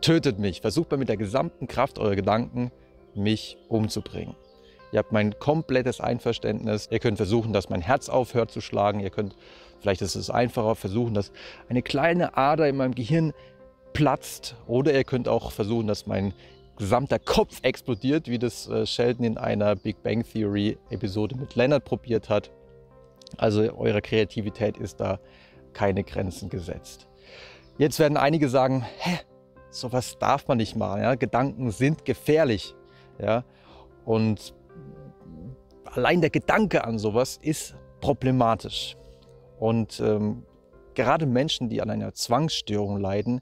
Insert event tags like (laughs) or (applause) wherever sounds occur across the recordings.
tötet mich. Versucht mal mit der gesamten Kraft eurer Gedanken, mich umzubringen. Ihr habt mein komplettes Einverständnis. Ihr könnt versuchen, dass mein Herz aufhört zu schlagen. Ihr könnt, vielleicht ist es einfacher, versuchen, dass eine kleine Ader in meinem Gehirn platzt. Oder ihr könnt auch versuchen, dass mein gesamter Kopf explodiert, wie das äh, Sheldon in einer Big Bang Theory Episode mit Leonard probiert hat. Also eurer Kreativität ist da keine Grenzen gesetzt. Jetzt werden einige sagen, hä, sowas darf man nicht machen. Ja? Gedanken sind gefährlich. Ja? Und allein der Gedanke an sowas ist problematisch. Und ähm, gerade Menschen, die an einer Zwangsstörung leiden,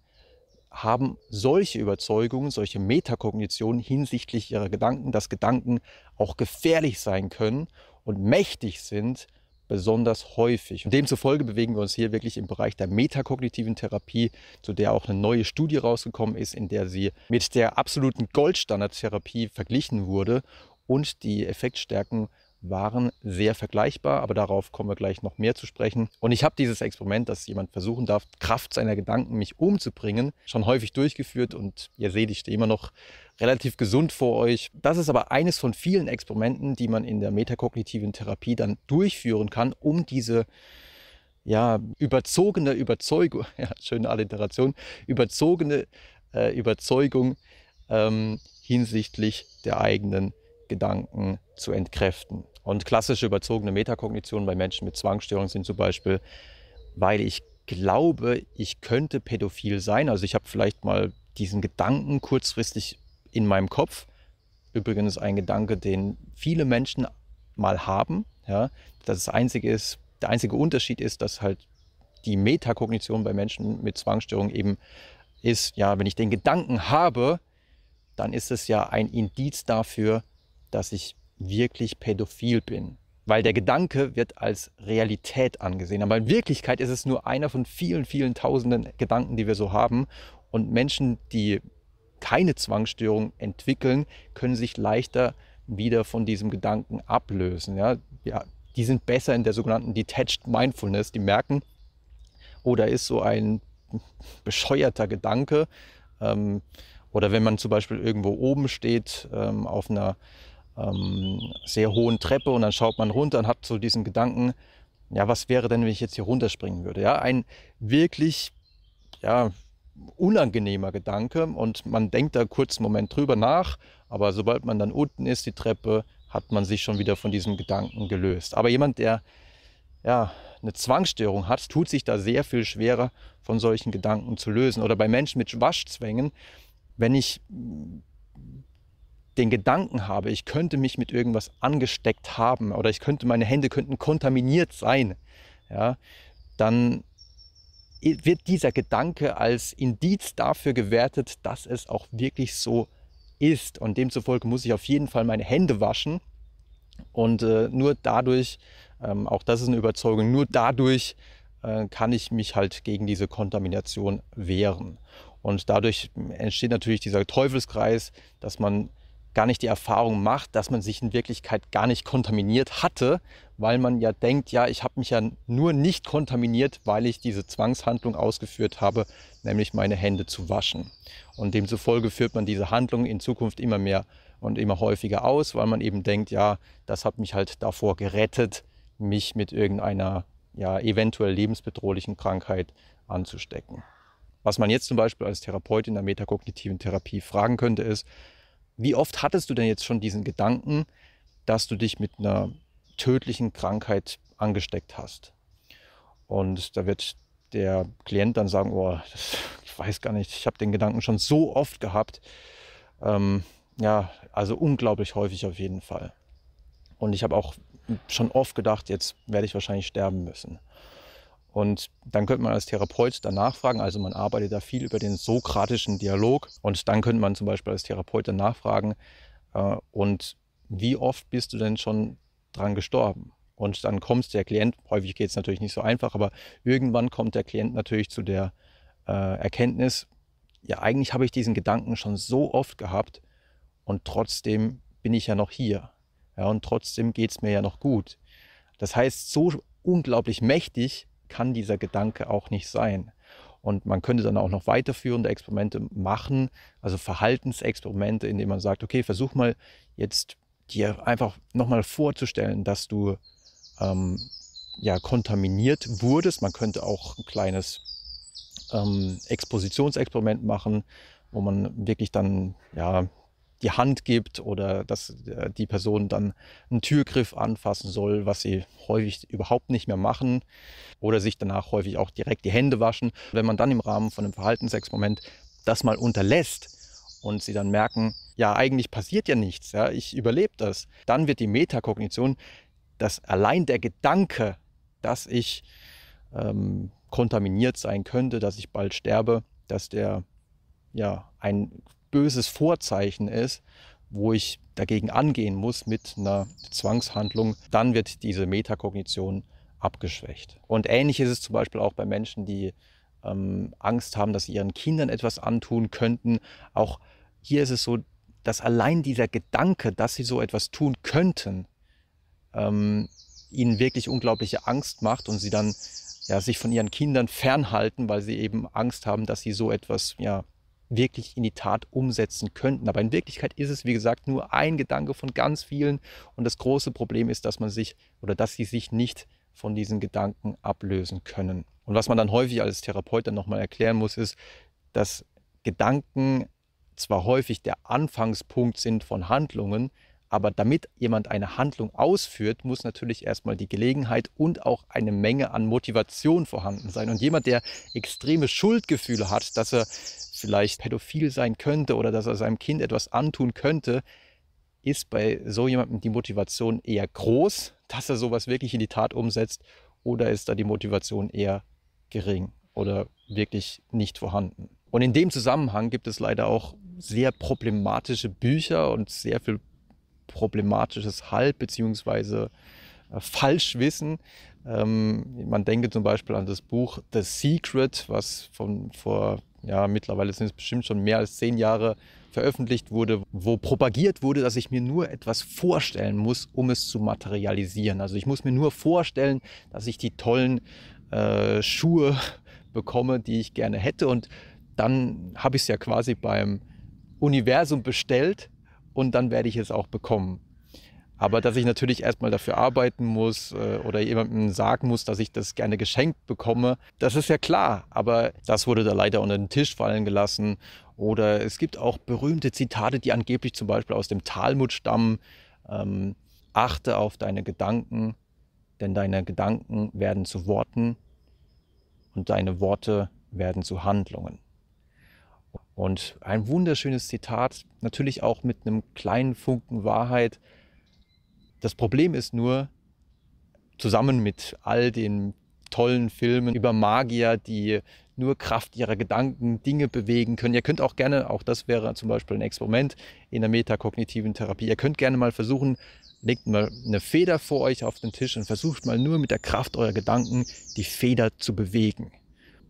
haben solche Überzeugungen, solche Metakognitionen hinsichtlich ihrer Gedanken, dass Gedanken auch gefährlich sein können und mächtig sind besonders häufig. Und demzufolge bewegen wir uns hier wirklich im Bereich der metakognitiven Therapie, zu der auch eine neue Studie rausgekommen ist, in der sie mit der absoluten Goldstandardtherapie verglichen wurde und die Effektstärken waren sehr vergleichbar, aber darauf kommen wir gleich noch mehr zu sprechen. Und ich habe dieses Experiment, dass jemand versuchen darf, Kraft seiner Gedanken mich umzubringen, schon häufig durchgeführt und ihr seht, ich stehe immer noch relativ gesund vor euch. Das ist aber eines von vielen Experimenten, die man in der metakognitiven Therapie dann durchführen kann, um diese ja, überzogene Überzeugung, (laughs) ja, schöne Alliteration, überzogene äh, Überzeugung ähm, hinsichtlich der eigenen Gedanken zu entkräften. Und klassische überzogene Metakognitionen bei Menschen mit Zwangsstörungen sind zum Beispiel, weil ich glaube, ich könnte pädophil sein. Also ich habe vielleicht mal diesen Gedanken kurzfristig in meinem Kopf. Übrigens ein Gedanke, den viele Menschen mal haben. Ja, das einzige ist, der einzige Unterschied ist, dass halt die Metakognition bei Menschen mit Zwangsstörungen eben ist, ja, wenn ich den Gedanken habe, dann ist es ja ein Indiz dafür, dass ich wirklich pädophil bin. Weil der mhm. Gedanke wird als Realität angesehen. Aber in Wirklichkeit ist es nur einer von vielen, vielen tausenden Gedanken, die wir so haben. Und Menschen, die keine Zwangsstörung entwickeln, können sich leichter wieder von diesem Gedanken ablösen. Ja, ja die sind besser in der sogenannten Detached Mindfulness. Die merken, oh, ist so ein bescheuerter Gedanke. Ähm, oder wenn man zum Beispiel irgendwo oben steht ähm, auf einer ähm, sehr hohen Treppe und dann schaut man runter und hat so diesen Gedanken, ja, was wäre denn, wenn ich jetzt hier runterspringen würde? Ja, ein wirklich ja, unangenehmer Gedanke und man denkt da kurz einen Moment drüber nach, aber sobald man dann unten ist, die Treppe, hat man sich schon wieder von diesem Gedanken gelöst. Aber jemand, der ja, eine Zwangsstörung hat, tut sich da sehr viel schwerer, von solchen Gedanken zu lösen. Oder bei Menschen mit Waschzwängen, wenn ich den Gedanken habe, ich könnte mich mit irgendwas angesteckt haben oder ich könnte, meine Hände könnten kontaminiert sein, ja, dann wird dieser Gedanke als Indiz dafür gewertet, dass es auch wirklich so ist. Und demzufolge muss ich auf jeden Fall meine Hände waschen. Und äh, nur dadurch, ähm, auch das ist eine Überzeugung, nur dadurch äh, kann ich mich halt gegen diese Kontamination wehren. Und dadurch entsteht natürlich dieser Teufelskreis, dass man gar nicht die Erfahrung macht, dass man sich in Wirklichkeit gar nicht kontaminiert hatte, weil man ja denkt, ja, ich habe mich ja nur nicht kontaminiert, weil ich diese Zwangshandlung ausgeführt habe, nämlich meine Hände zu waschen. Und demzufolge führt man diese Handlung in Zukunft immer mehr und immer häufiger aus, weil man eben denkt, ja, das hat mich halt davor gerettet, mich mit irgendeiner ja, eventuell lebensbedrohlichen Krankheit anzustecken. Was man jetzt zum Beispiel als Therapeut in der metakognitiven Therapie fragen könnte, ist, wie oft hattest du denn jetzt schon diesen Gedanken, dass du dich mit einer tödlichen Krankheit angesteckt hast? Und da wird der Klient dann sagen, oh, das, ich weiß gar nicht, ich habe den Gedanken schon so oft gehabt. Ähm, ja, also unglaublich häufig auf jeden Fall. Und ich habe auch schon oft gedacht, jetzt werde ich wahrscheinlich sterben müssen. Und dann könnte man als Therapeut danach fragen, also man arbeitet da viel über den sokratischen Dialog. Und dann könnte man zum Beispiel als Therapeut danach fragen, äh, und wie oft bist du denn schon dran gestorben? Und dann kommt der Klient, häufig geht es natürlich nicht so einfach, aber irgendwann kommt der Klient natürlich zu der äh, Erkenntnis, ja, eigentlich habe ich diesen Gedanken schon so oft gehabt und trotzdem bin ich ja noch hier. Ja, und trotzdem geht es mir ja noch gut. Das heißt, so unglaublich mächtig kann dieser Gedanke auch nicht sein. Und man könnte dann auch noch weiterführende Experimente machen, also Verhaltensexperimente, indem man sagt, okay, versuch mal jetzt dir einfach nochmal vorzustellen, dass du ähm, ja kontaminiert wurdest. Man könnte auch ein kleines ähm, Expositionsexperiment machen, wo man wirklich dann ja die Hand gibt oder dass äh, die Person dann einen Türgriff anfassen soll, was sie häufig überhaupt nicht mehr machen oder sich danach häufig auch direkt die Hände waschen. Wenn man dann im Rahmen von einem Verhaltensexperiment das mal unterlässt und sie dann merken, ja, eigentlich passiert ja nichts, ja, ich überlebe das, dann wird die Metakognition, dass allein der Gedanke, dass ich ähm, kontaminiert sein könnte, dass ich bald sterbe, dass der ja, ein böses Vorzeichen ist, wo ich dagegen angehen muss mit einer Zwangshandlung, dann wird diese Metakognition abgeschwächt. Und ähnlich ist es zum Beispiel auch bei Menschen, die ähm, Angst haben, dass sie ihren Kindern etwas antun könnten. Auch hier ist es so, dass allein dieser Gedanke, dass sie so etwas tun könnten, ähm, ihnen wirklich unglaubliche Angst macht und sie dann ja, sich von ihren Kindern fernhalten, weil sie eben Angst haben, dass sie so etwas ja, wirklich in die Tat umsetzen könnten. Aber in Wirklichkeit ist es, wie gesagt, nur ein Gedanke von ganz vielen. Und das große Problem ist, dass man sich oder dass sie sich nicht von diesen Gedanken ablösen können. Und was man dann häufig als Therapeut dann nochmal erklären muss, ist, dass Gedanken zwar häufig der Anfangspunkt sind von Handlungen, aber damit jemand eine Handlung ausführt, muss natürlich erstmal die Gelegenheit und auch eine Menge an Motivation vorhanden sein. Und jemand, der extreme Schuldgefühle hat, dass er vielleicht pädophil sein könnte oder dass er seinem Kind etwas antun könnte, ist bei so jemandem die Motivation eher groß, dass er sowas wirklich in die Tat umsetzt, oder ist da die Motivation eher gering oder wirklich nicht vorhanden? Und in dem Zusammenhang gibt es leider auch sehr problematische Bücher und sehr viel problematisches Halb- bzw. Äh, Falschwissen. Ähm, man denke zum Beispiel an das Buch The Secret, was von vor, ja, mittlerweile sind es bestimmt schon mehr als zehn Jahre veröffentlicht wurde, wo propagiert wurde, dass ich mir nur etwas vorstellen muss, um es zu materialisieren. Also ich muss mir nur vorstellen, dass ich die tollen äh, Schuhe (laughs) bekomme, die ich gerne hätte und dann habe ich es ja quasi beim Universum bestellt und dann werde ich es auch bekommen. Aber dass ich natürlich erstmal dafür arbeiten muss äh, oder jemandem sagen muss, dass ich das gerne geschenkt bekomme, das ist ja klar. Aber das wurde da leider unter den Tisch fallen gelassen. Oder es gibt auch berühmte Zitate, die angeblich zum Beispiel aus dem Talmud stammen. Ähm, achte auf deine Gedanken, denn deine Gedanken werden zu Worten und deine Worte werden zu Handlungen. Und ein wunderschönes Zitat, natürlich auch mit einem kleinen Funken Wahrheit. Das Problem ist nur, zusammen mit all den tollen Filmen über Magier, die nur Kraft ihrer Gedanken Dinge bewegen können. Ihr könnt auch gerne, auch das wäre zum Beispiel ein Experiment in der metakognitiven Therapie, ihr könnt gerne mal versuchen, legt mal eine Feder vor euch auf den Tisch und versucht mal nur mit der Kraft eurer Gedanken die Feder zu bewegen.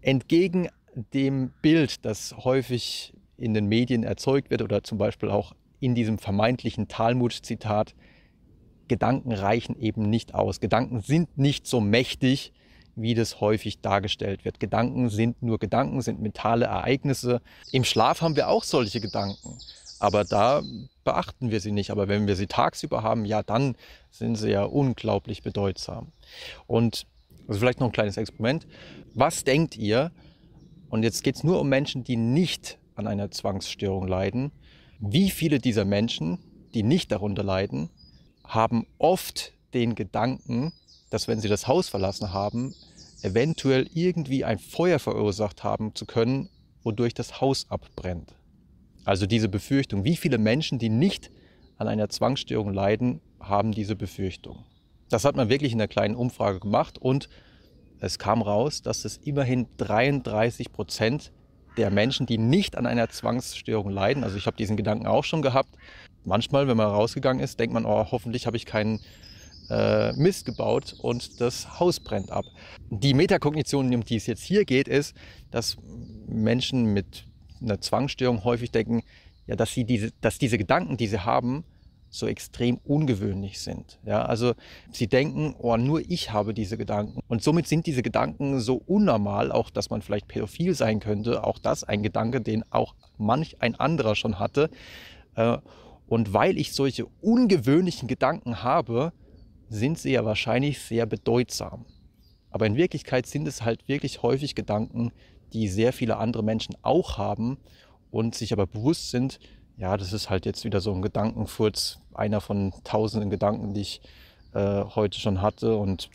Entgegen dem Bild, das häufig in den Medien erzeugt wird oder zum Beispiel auch in diesem vermeintlichen Talmud-Zitat, Gedanken reichen eben nicht aus. Gedanken sind nicht so mächtig, wie das häufig dargestellt wird. Gedanken sind nur Gedanken, sind mentale Ereignisse. Im Schlaf haben wir auch solche Gedanken, aber da beachten wir sie nicht. Aber wenn wir sie tagsüber haben, ja, dann sind sie ja unglaublich bedeutsam. Und also vielleicht noch ein kleines Experiment. Was denkt ihr, und jetzt geht es nur um Menschen, die nicht an einer Zwangsstörung leiden. Wie viele dieser Menschen, die nicht darunter leiden, haben oft den Gedanken, dass wenn sie das Haus verlassen haben, eventuell irgendwie ein Feuer verursacht haben zu können, wodurch das Haus abbrennt. Also diese Befürchtung. Wie viele Menschen, die nicht an einer Zwangsstörung leiden, haben diese Befürchtung? Das hat man wirklich in einer kleinen Umfrage gemacht und es kam raus, dass es immerhin 33 Prozent der Menschen, die nicht an einer Zwangsstörung leiden, also ich habe diesen Gedanken auch schon gehabt, manchmal, wenn man rausgegangen ist, denkt man, oh, hoffentlich habe ich keinen äh, Mist gebaut und das Haus brennt ab. Die Metakognition, um die es jetzt hier geht, ist, dass Menschen mit einer Zwangsstörung häufig denken, ja, dass, sie diese, dass diese Gedanken, die sie haben, so extrem ungewöhnlich sind. Ja, also sie denken, oh, nur ich habe diese Gedanken. Und somit sind diese Gedanken so unnormal, auch dass man vielleicht pädophil sein könnte. Auch das ein Gedanke, den auch manch ein anderer schon hatte. Äh, und weil ich solche ungewöhnlichen Gedanken habe, sind sie ja wahrscheinlich sehr bedeutsam. Aber in Wirklichkeit sind es halt wirklich häufig Gedanken, die sehr viele andere Menschen auch haben und sich aber bewusst sind, ja, das ist halt jetzt wieder so ein Gedankenfurz, einer von tausenden Gedanken, die ich äh, heute schon hatte und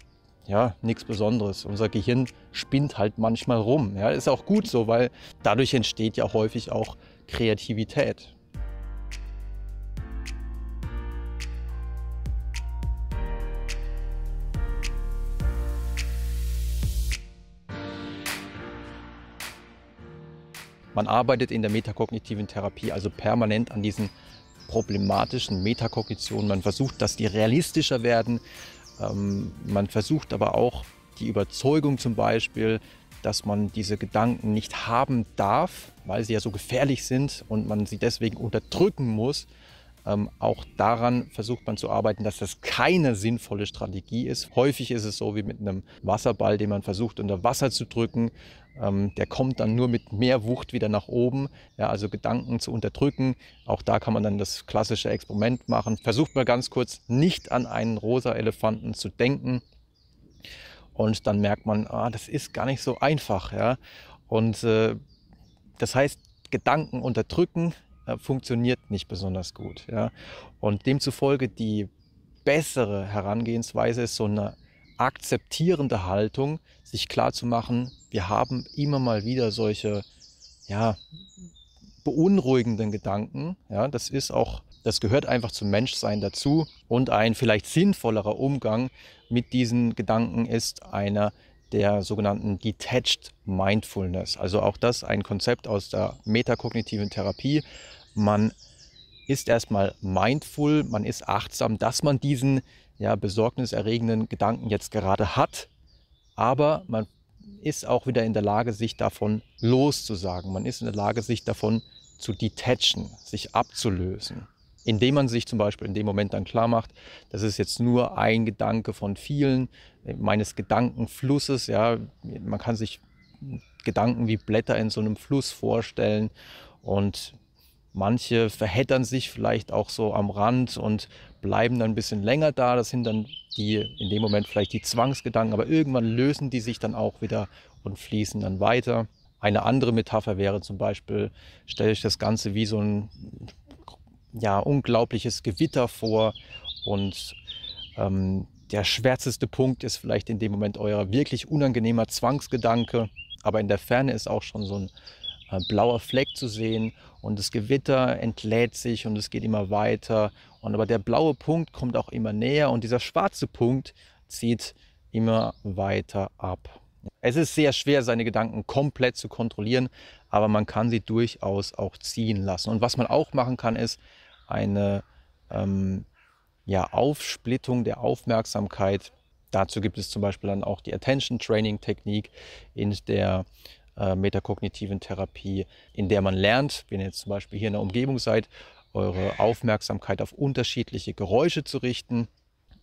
ja, nichts Besonderes. Unser Gehirn spinnt halt manchmal rum. Ja, ist auch gut so, weil dadurch entsteht ja häufig auch Kreativität. Man arbeitet in der metakognitiven Therapie also permanent an diesen problematischen Metakognitionen. Man versucht, dass die realistischer werden. Ähm, man versucht aber auch die Überzeugung zum Beispiel, dass man diese Gedanken nicht haben darf, weil sie ja so gefährlich sind und man sie deswegen unterdrücken muss, ähm, auch daran versucht man zu arbeiten, dass das keine sinnvolle Strategie ist. Häufig ist es so wie mit einem Wasserball, den man versucht unter Wasser zu drücken. Ähm, der kommt dann nur mit mehr Wucht wieder nach oben. Ja, also Gedanken zu unterdrücken. Auch da kann man dann das klassische Experiment machen. Versucht mal ganz kurz nicht an einen rosa Elefanten zu denken. Und dann merkt man, ah, das ist gar nicht so einfach. Ja? Und äh, das heißt, Gedanken unterdrücken, äh, funktioniert nicht besonders gut. Ja? Und demzufolge die bessere Herangehensweise ist so eine akzeptierende Haltung, sich klarzumachen, wir haben immer mal wieder solche ja, beunruhigenden Gedanken. Ja, das ist auch, das gehört einfach zum Menschsein dazu. Und ein vielleicht sinnvollerer Umgang mit diesen Gedanken ist einer der sogenannten Detached Mindfulness. Also auch das ein Konzept aus der metakognitiven Therapie. Man ist erstmal mindful, man ist achtsam, dass man diesen ja, besorgniserregenden Gedanken jetzt gerade hat, aber man ist auch wieder in der Lage, sich davon loszusagen. Man ist in der Lage, sich davon zu detachen, sich abzulösen indem man sich zum Beispiel in dem Moment dann klar macht, das ist jetzt nur ein Gedanke von vielen, äh, meines Gedankenflusses, ja, man kann sich Gedanken wie Blätter in so einem Fluss vorstellen und manche verheddern sich vielleicht auch so am Rand und bleiben dann ein bisschen länger da, das sind dann die in dem Moment vielleicht die Zwangsgedanken, aber irgendwann lösen die sich dann auch wieder und fließen dann weiter. Eine andere Metapher wäre zum Beispiel, stelle ich das Ganze wie so ein ja, unglaubliches Gewitter vor und ähm, der schwärzeste Punkt ist vielleicht in dem Moment euer wirklich unangenehmer Zwangsgedanke, aber in der Ferne ist auch schon so ein äh, blauer Fleck zu sehen und das Gewitter entlädt sich und es geht immer weiter und aber der blaue Punkt kommt auch immer näher und dieser schwarze Punkt zieht immer weiter ab. Es ist sehr schwer, seine Gedanken komplett zu kontrollieren, aber man kann sie durchaus auch ziehen lassen. Und was man auch machen kann, ist, eine ähm, ja, Aufsplittung der Aufmerksamkeit. Dazu gibt es zum Beispiel dann auch die Attention Training Technik in der äh, metakognitiven Therapie, in der man lernt, wenn ihr jetzt zum Beispiel hier in der Umgebung seid, eure Aufmerksamkeit auf unterschiedliche Geräusche zu richten.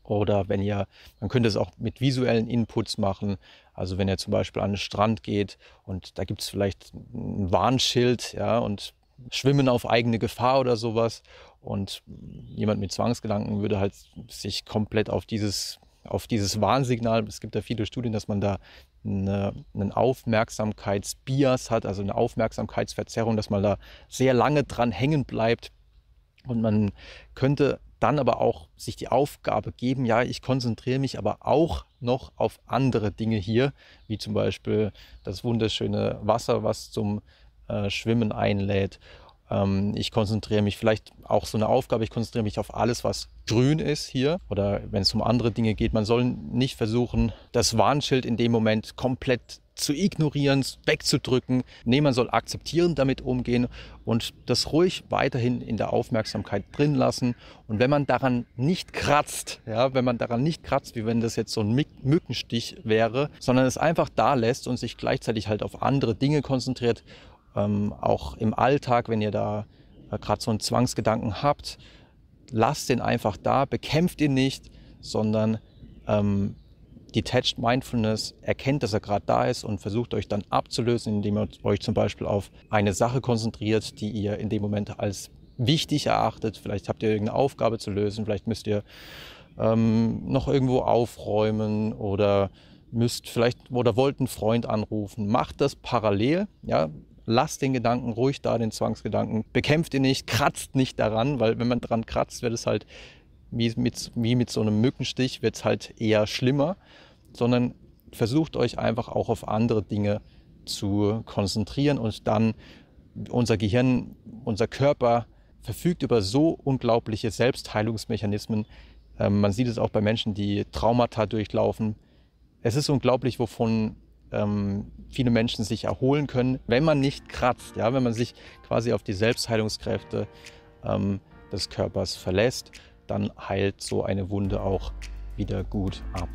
Oder wenn ihr, man könnte es auch mit visuellen Inputs machen. Also wenn ihr zum Beispiel an den Strand geht und da gibt es vielleicht ein Warnschild, ja, und Schwimmen auf eigene Gefahr oder sowas. Und jemand mit Zwangsgedanken würde halt sich komplett auf dieses, auf dieses Warnsignal, es gibt ja viele Studien, dass man da eine, einen Aufmerksamkeitsbias hat, also eine Aufmerksamkeitsverzerrung, dass man da sehr lange dran hängen bleibt. Und man könnte dann aber auch sich die Aufgabe geben, ja, ich konzentriere mich aber auch noch auf andere Dinge hier, wie zum Beispiel das wunderschöne Wasser, was zum äh, Schwimmen einlädt. Ähm, ich konzentriere mich vielleicht auch so eine Aufgabe, ich konzentriere mich auf alles, was grün ist hier oder wenn es um andere Dinge geht. Man soll nicht versuchen, das Warnschild in dem Moment komplett zu ignorieren, wegzudrücken. Nee, man soll akzeptierend damit umgehen und das ruhig weiterhin in der Aufmerksamkeit drin lassen. Und wenn man daran nicht kratzt, ja, wenn man daran nicht kratzt, wie wenn das jetzt so ein Mückenstich wäre, sondern es einfach da lässt und sich gleichzeitig halt auf andere Dinge konzentriert, ähm, auch im Alltag, wenn ihr da äh, gerade so einen Zwangsgedanken habt, lasst den einfach da, bekämpft ihn nicht, sondern ähm, Detached Mindfulness erkennt, dass er gerade da ist und versucht euch dann abzulösen, indem ihr euch zum Beispiel auf eine Sache konzentriert, die ihr in dem Moment als wichtig erachtet. Vielleicht habt ihr irgendeine Aufgabe zu lösen, vielleicht müsst ihr ähm, noch irgendwo aufräumen oder müsst vielleicht oder wollt einen Freund anrufen. Macht das parallel, ja, lasst den Gedanken ruhig da, den Zwangsgedanken. Bekämpft ihn nicht, kratzt nicht daran, weil wenn man daran kratzt, wird es halt wie mit, wie mit so einem Mückenstich, wird es halt eher schlimmer, sondern versucht euch einfach auch auf andere Dinge zu konzentrieren und dann unser Gehirn, unser Körper verfügt über so unglaubliche Selbstheilungsmechanismen. Ähm, man sieht es auch bei Menschen, die Traumata durchlaufen. Es ist unglaublich, wovon ähm, viele Menschen sich erholen können, wenn man nicht kratzt, ja, wenn man sich quasi auf die Selbstheilungskräfte ähm, des Körpers verlässt, dann heilt so eine Wunde auch wieder gut ab.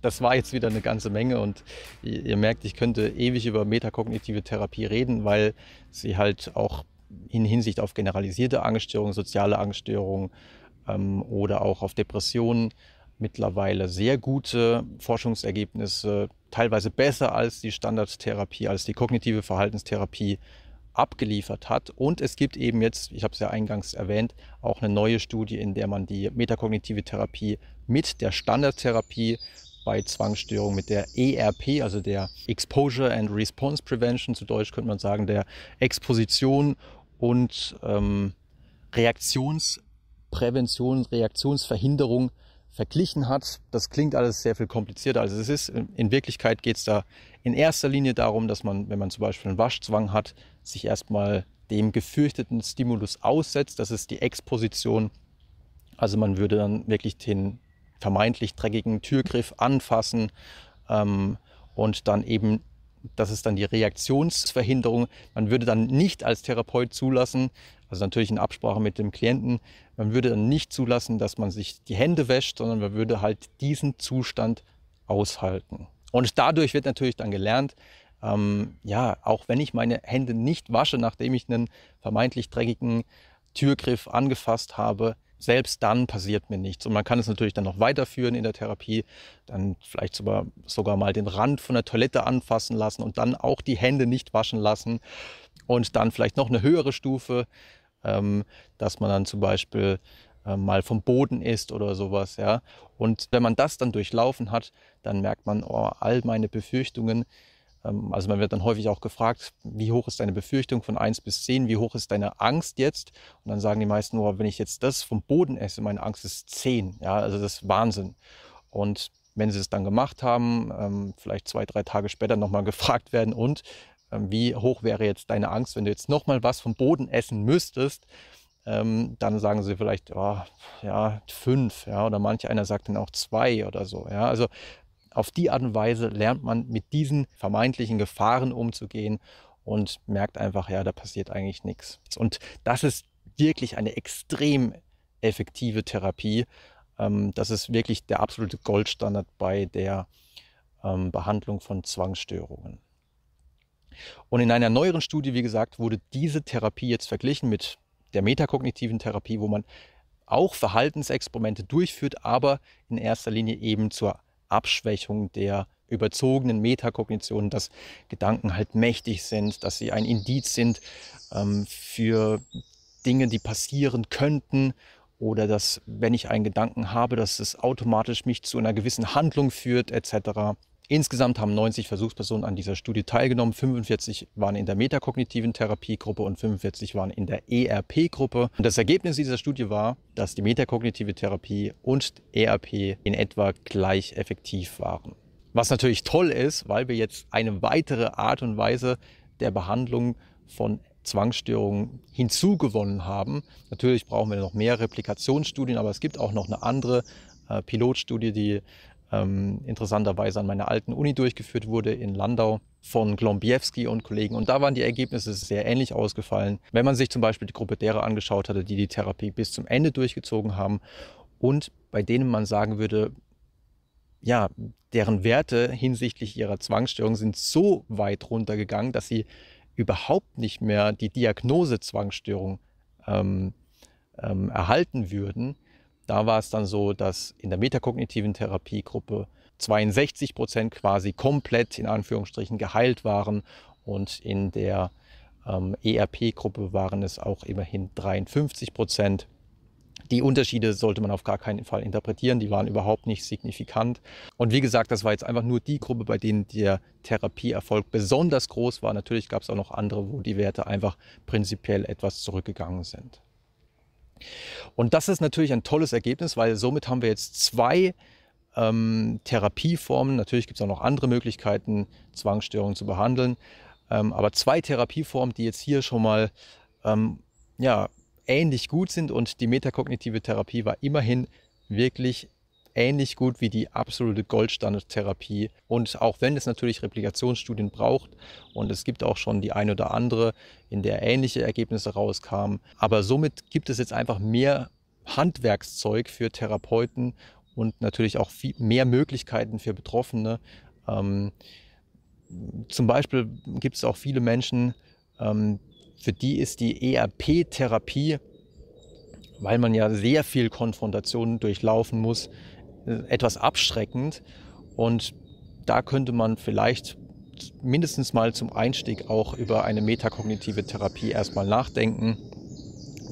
das war jetzt wieder eine ganze Menge und ihr merkt, ich könnte ewig über metakognitive Therapie reden, weil sie halt auch in Hinsicht auf generalisierte Angststörungen, soziale Angststörungen, ähm, oder auch auf Depressionen mittlerweile sehr gute Forschungsergebnisse, teilweise besser als die Standardtherapie, als die kognitive Verhaltenstherapie abgeliefert hat. Und es gibt eben jetzt, ich habe es ja eingangs erwähnt, auch eine neue Studie, in der man die metakognitive Therapie mit der Standardtherapie bei Zwangsstörungen mit der ERP, also der Exposure and Response Prevention, zu Deutsch könnte man sagen, der Exposition und ähm, Reaktions- Prävention, Reaktionsverhinderung verglichen hat. Das klingt alles sehr viel komplizierter, als es ist. In Wirklichkeit geht es da in erster Linie darum, dass man, wenn man zum Beispiel einen Waschzwang hat, sich erstmal dem gefürchteten Stimulus aussetzt. Das ist die Exposition. Also man würde dann wirklich den vermeintlich dreckigen Türgriff anfassen ähm, und dann eben das ist dann die Reaktionsverhinderung. Man würde dann nicht als Therapeut zulassen, also natürlich in Absprache mit dem Klienten. Man würde dann nicht zulassen, dass man sich die Hände wäscht, sondern man würde halt diesen Zustand aushalten. Und dadurch wird natürlich dann gelernt, ähm, ja, auch wenn ich meine Hände nicht wasche, nachdem ich einen vermeintlich dreckigen Türgriff angefasst habe, selbst dann passiert mir nichts. Und man kann es natürlich dann noch weiterführen in der Therapie, dann vielleicht sogar, sogar mal den Rand von der Toilette anfassen lassen und dann auch die Hände nicht waschen lassen und dann vielleicht noch eine höhere Stufe ähm, dass man dann zum Beispiel äh, mal vom Boden isst oder sowas. Ja? Und wenn man das dann durchlaufen hat, dann merkt man, oh, all meine Befürchtungen, ähm, also man wird dann häufig auch gefragt, wie hoch ist deine Befürchtung von 1 bis 10, wie hoch ist deine Angst jetzt? Und dann sagen die meisten, oh, wenn ich jetzt das vom Boden esse, meine Angst ist 10. Ja? Also das ist Wahnsinn. Und wenn sie es dann gemacht haben, ähm, vielleicht zwei, drei Tage später nochmal gefragt werden und ähm, wie hoch wäre jetzt deine Angst, wenn du jetzt nochmal was vom Boden essen müsstest, ähm, dann sagen sie vielleicht, oh, ja, fünf, ja, oder manch einer sagt dann auch zwei oder so, ja. Also auf die Art und Weise lernt man mit diesen vermeintlichen Gefahren umzugehen und merkt einfach, ja, da passiert eigentlich nichts. Und das ist wirklich eine extrem effektive Therapie. Ähm, das ist wirklich der absolute Goldstandard bei der ähm, Behandlung von Zwangsstörungen. Und in einer neueren Studie, wie gesagt, wurde diese Therapie jetzt verglichen mit der metakognitiven Therapie, wo man auch Verhaltensexperimente durchführt, aber in erster Linie eben zur Abschwächung der überzogenen Metakognition, dass Gedanken halt mächtig sind, dass sie ein Indiz sind ähm, für Dinge, die passieren könnten oder dass, wenn ich einen Gedanken habe, dass es automatisch mich zu einer gewissen Handlung führt etc. Insgesamt haben 90 Versuchspersonen an dieser Studie teilgenommen. 45 waren in der metakognitiven Therapiegruppe und 45 waren in der ERP-Gruppe. Und das Ergebnis dieser Studie war, dass die metakognitive Therapie und ERP in etwa gleich effektiv waren. Was natürlich toll ist, weil wir jetzt eine weitere Art und Weise der Behandlung von Zwangsstörungen hinzugewonnen haben. Natürlich brauchen wir noch mehr Replikationsstudien, aber es gibt auch noch eine andere äh, Pilotstudie, die ähm, interessanterweise an meiner alten Uni durchgeführt wurde in Landau von Glombiewski und Kollegen. Und da waren die Ergebnisse sehr ähnlich ausgefallen. Wenn man sich zum Beispiel die Gruppe derer angeschaut hatte, die die Therapie bis zum Ende durchgezogen haben und bei denen man sagen würde, ja, deren Werte hinsichtlich ihrer Zwangsstörung sind so weit runtergegangen, dass sie überhaupt nicht mehr die Diagnose Zwangsstörung ähm, ähm, erhalten würden, da war es dann so, dass in der metakognitiven Therapiegruppe 62 Prozent quasi komplett in Anführungsstrichen geheilt waren und in der ähm, ERP-Gruppe waren es auch immerhin 53 Prozent. Die Unterschiede sollte man auf gar keinen Fall interpretieren, die waren überhaupt nicht signifikant. Und wie gesagt, das war jetzt einfach nur die Gruppe, bei denen der Therapieerfolg besonders groß war. Natürlich gab es auch noch andere, wo die Werte einfach prinzipiell etwas zurückgegangen sind. Und das ist natürlich ein tolles Ergebnis, weil somit haben wir jetzt zwei ähm, Therapieformen. Natürlich gibt es auch noch andere Möglichkeiten, Zwangsstörungen zu behandeln. Ähm, aber zwei Therapieformen, die jetzt hier schon mal ähm, ja, ähnlich gut sind. Und die metakognitive Therapie war immerhin wirklich ähnlich gut wie die absolute Goldstandardtherapie. Und auch wenn es natürlich Replikationsstudien braucht, und es gibt auch schon die eine oder andere, in der ähnliche Ergebnisse rauskamen, aber somit gibt es jetzt einfach mehr Handwerkszeug für Therapeuten und natürlich auch viel mehr Möglichkeiten für Betroffene. Ähm, zum Beispiel gibt es auch viele Menschen, ähm, für die ist die ERP-Therapie, weil man ja sehr viel Konfrontationen durchlaufen muss, äh, etwas abschreckend. Und da könnte man vielleicht mindestens mal zum Einstieg auch über eine metakognitive Therapie erstmal nachdenken.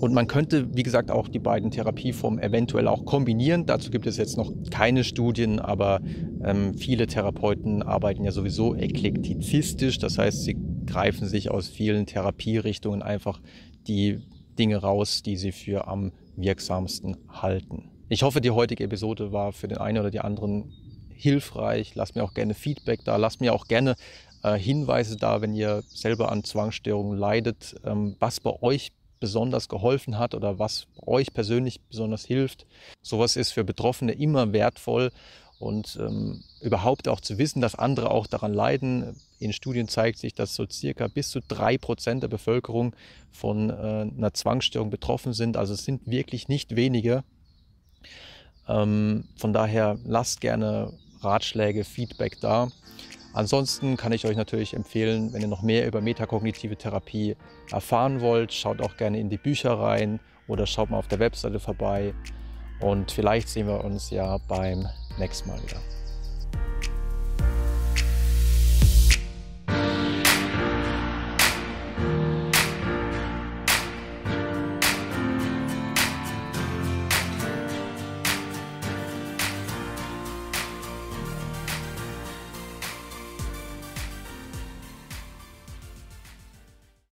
Und man könnte, wie gesagt, auch die beiden Therapieformen eventuell auch kombinieren. Dazu gibt es jetzt noch keine Studien, aber ähm, viele Therapeuten arbeiten ja sowieso eklektizistisch. Das heißt, sie greifen sich aus vielen Therapierichtungen einfach die Dinge raus, die sie für am wirksamsten halten. Ich hoffe, die heutige Episode war für den einen oder die anderen hilfreich. Lasst mir auch gerne Feedback da. Lasst mir auch gerne äh, Hinweise da, wenn ihr selber an Zwangsstörungen leidet, ähm, was bei euch besonders geholfen hat oder was euch persönlich besonders hilft. Sowas ist für Betroffene immer wertvoll und ähm, überhaupt auch zu wissen, dass andere auch daran leiden. In Studien zeigt sich, dass so circa bis zu drei Prozent der Bevölkerung von äh, einer Zwangsstörung betroffen sind. Also es sind wirklich nicht wenige. Ähm, von daher lasst gerne Ratschläge, Feedback da. Ansonsten kann ich euch natürlich empfehlen, wenn ihr noch mehr über metakognitive Therapie erfahren wollt, schaut auch gerne in die Bücher rein oder schaut mal auf der Webseite vorbei. Und vielleicht sehen wir uns ja beim nächsten Mal wieder.